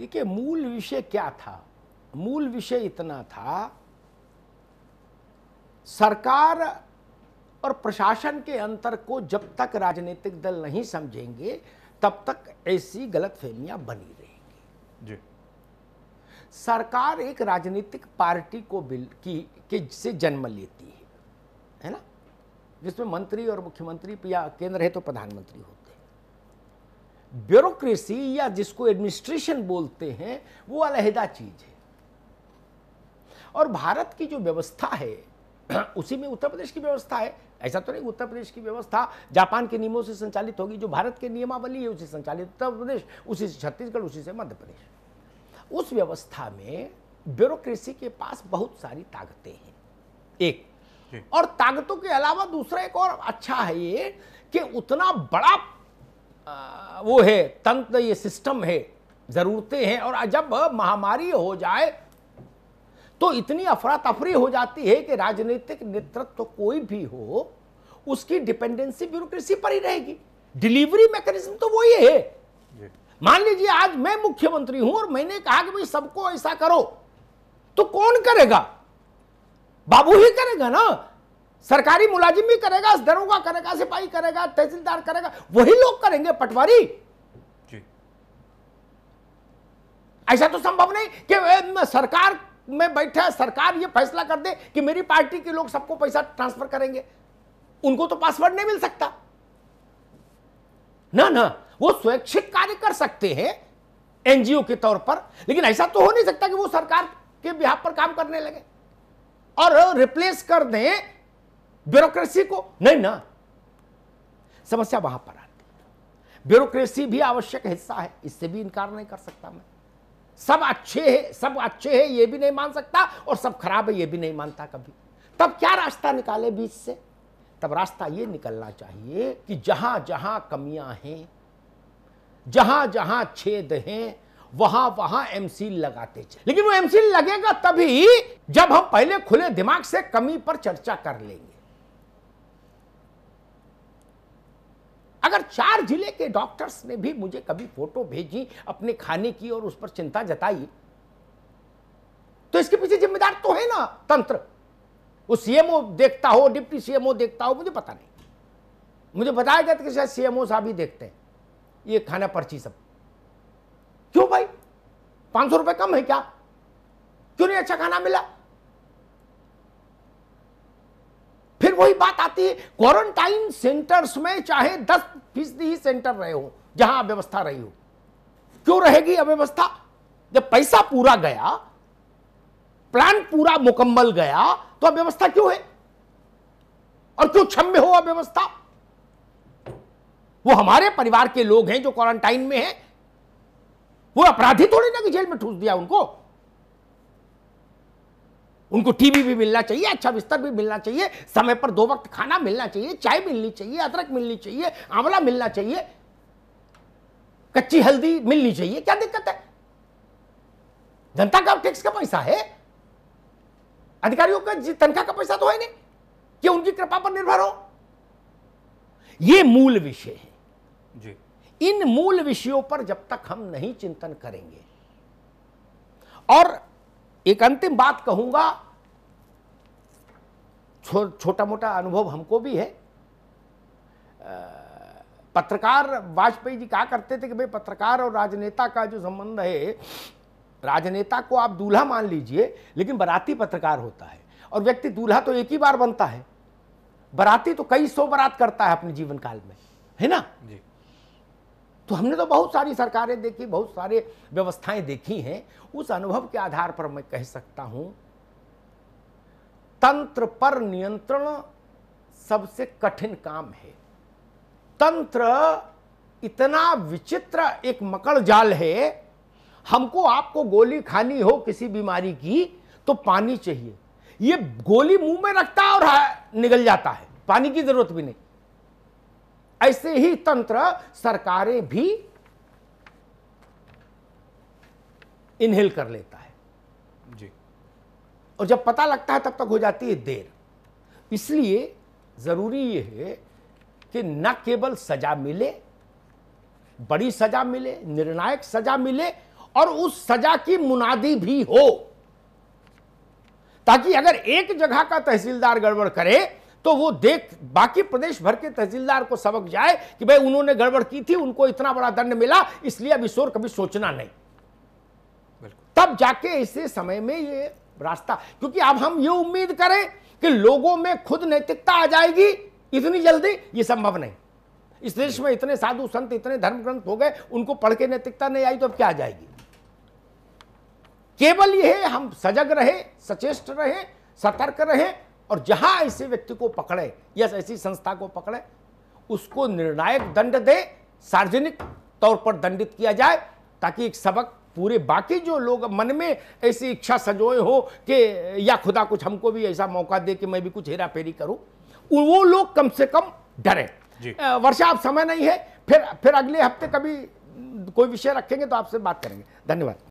देखिए मूल विषय क्या था मूल विषय इतना था सरकार और प्रशासन के अंतर को जब तक राजनीतिक दल नहीं समझेंगे तब तक ऐसी गलतफहमियां बनी रहेंगी जी सरकार एक राजनीतिक पार्टी को बिल की के से जन्म लेती है है ना जिसमें मंत्री और मुख्यमंत्री या केंद्र है तो प्रधानमंत्री होते हैं ब्यूरोक्रेसी या जिसको एडमिनिस्ट्रेशन बोलते हैं वो अलहदा चीज़ है और भारत की जो व्यवस्था है उसी में उत्तर प्रदेश की व्यवस्था है ऐसा तो नहीं उत्तर प्रदेश की व्यवस्था जापान के नियमों से संचालित होगी जो भारत के नियमावली है उसी संचालित उत्तर प्रदेश उसी से छत्तीसगढ़ उसी से मध्य प्रदेश उस व्यवस्था में ब्यूरोक्रेसी के पास बहुत सारी ताकतें हैं एक और ताकतों के अलावा दूसरा एक और अच्छा है ये कि उतना बड़ा आ, वो है तंत्र ये सिस्टम है ज़रूरतें हैं और जब महामारी हो जाए तो इतनी अफरा तफरी हो जाती है कि राजनीतिक नेतृत्व तो कोई भी हो उसकी डिपेंडेंसी ब्यूरोक्रेसी पर ही रहेगी डिलीवरी मैकेनिज्म तो वही है मान लीजिए आज मैं मुख्यमंत्री हूं और मैंने कहा कि भाई सबको ऐसा करो तो कौन करेगा बाबू ही करेगा ना सरकारी मुलाजिम भी करेगा दरोगा करेगा सिपाही करेगा तहसीलदार करेगा वही लोग करेंगे पटवारी ऐसा तो संभव नहीं कि सरकार में बैठा सरकार ये फैसला कर दे कि मेरी पार्टी के लोग सबको पैसा ट्रांसफर करेंगे उनको तो पासवर्ड नहीं मिल सकता ना ना वो स्वैच्छिक कार्य कर सकते हैं एनजीओ के तौर पर लेकिन ऐसा तो हो नहीं सकता कि वो सरकार के बिहार पर काम करने लगे और रिप्लेस कर दें ब्यूरोक्रेसी को नहीं ना समस्या वहां पर आती है ब्यूरोक्रेसी भी आवश्यक हिस्सा है इससे भी इनकार नहीं कर सकता मैं सब अच्छे है सब अच्छे है ये भी नहीं मान सकता और सब खराब है ये भी नहीं मानता कभी तब क्या रास्ता निकाले बीच से तब रास्ता ये निकलना चाहिए कि जहां जहां कमियां हैं जहां जहां छेद हैं वहां वहां एमसील लगाते चले लेकिन वो एमसील लगेगा तभी जब हम पहले खुले दिमाग से कमी पर चर्चा कर लेंगे अगर चार जिले के डॉक्टर्स ने भी मुझे कभी फोटो भेजी अपने खाने की और उस पर चिंता जताई तो इसके पीछे जिम्मेदार तो है ना तंत्र वो सीएमओ देखता हो डिप्टी सीएमओ देखता हो मुझे पता नहीं मुझे बताया गया था कि शायद सीएमओ साहब ही देखते हैं ये खाना पर्ची सब क्यों भाई पांच सौ रुपए कम है क्या क्यों नहीं अच्छा खाना मिला फिर वही बात आती है क्वारंटाइन सेंटर्स में चाहे दस फीसदी ही सेंटर रहे हो जहां अव्यवस्था रही हो क्यों रहेगी अव्यवस्था जब पैसा पूरा गया प्लान पूरा मुकम्मल गया तो अव्यवस्था क्यों है और क्यों क्षम्य हो अव्यवस्था वो हमारे परिवार के लोग हैं जो क्वारंटाइन में हैं वो अपराधी थोड़ी ना कि जेल में ठूस दिया उनको उनको टीवी भी मिलना चाहिए अच्छा बिस्तर भी मिलना चाहिए समय पर दो वक्त खाना मिलना चाहिए चाय मिलनी चाहिए अदरक मिलनी चाहिए आंवला मिलना चाहिए कच्ची हल्दी मिलनी चाहिए क्या दिक्कत है जनता का टैक्स का पैसा है अधिकारियों का तनख्वाह का पैसा तो है नहीं कि उनकी कृपा पर निर्भर हो ये मूल विषय है जी इन मूल विषयों पर जब तक हम नहीं चिंतन करेंगे और एक अंतिम बात कहूंगा छो, छोटा मोटा अनुभव हमको भी है पत्रकार वाजपेयी जी कहा करते थे कि भाई पत्रकार और राजनेता का जो संबंध है राजनेता को आप दूल्हा मान लीजिए लेकिन बराती पत्रकार होता है और व्यक्ति दूल्हा तो एक ही बार बनता है बराती तो कई सौ बरात करता है अपने जीवन काल में है ना जी तो हमने तो बहुत सारी सरकारें देखी बहुत सारे व्यवस्थाएं देखी हैं उस अनुभव के आधार पर मैं कह सकता हूं तंत्र पर नियंत्रण सबसे कठिन काम है तंत्र इतना विचित्र एक मकड़ जाल है हमको आपको गोली खानी हो किसी बीमारी की तो पानी चाहिए ये गोली मुंह में रखता है और निकल जाता है पानी की जरूरत भी नहीं ऐसे ही तंत्र सरकारें भी इनहेल कर लेता है जी और जब पता लगता है तब तक हो जाती है देर इसलिए ज़रूरी यह है कि न केवल सजा मिले बड़ी सजा मिले निर्णायक सजा मिले और उस सजा की मुनादी भी हो ताकि अगर एक जगह का तहसीलदार गड़बड़ करे तो वो देख बाकी प्रदेश भर के तहसीलदार को सबक जाए कि भाई उन्होंने गड़बड़ की थी उनको इतना बड़ा दंड मिला इसलिए अब इस कभी सोचना नहीं तब जाके इसे समय में ये रास्ता क्योंकि अब हम ये उम्मीद करें कि लोगों में खुद नैतिकता आ जाएगी इतनी जल्दी ये संभव नहीं इस देश में इतने साधु संत इतने धर्म ग्रंथ हो गए उनको पढ़ के नैतिकता नहीं आई तो अब क्या आ जाएगी केवल यह हम सजग रहे सचेष्ट रहे सतर्क रहे और जहां ऐसे व्यक्ति को पकड़े या ऐसी संस्था को पकड़े उसको निर्णायक दंड दे सार्वजनिक तौर पर दंडित किया जाए ताकि एक सबक पूरे बाकी जो लोग मन में ऐसी इच्छा सजोए हो कि या खुदा कुछ हमको भी ऐसा मौका दे कि मैं भी कुछ हेरा फेरी करूँ वो लोग कम से कम डरे वर्षा आप समय नहीं है फिर फिर अगले हफ्ते कभी कोई विषय रखेंगे तो आपसे बात करेंगे धन्यवाद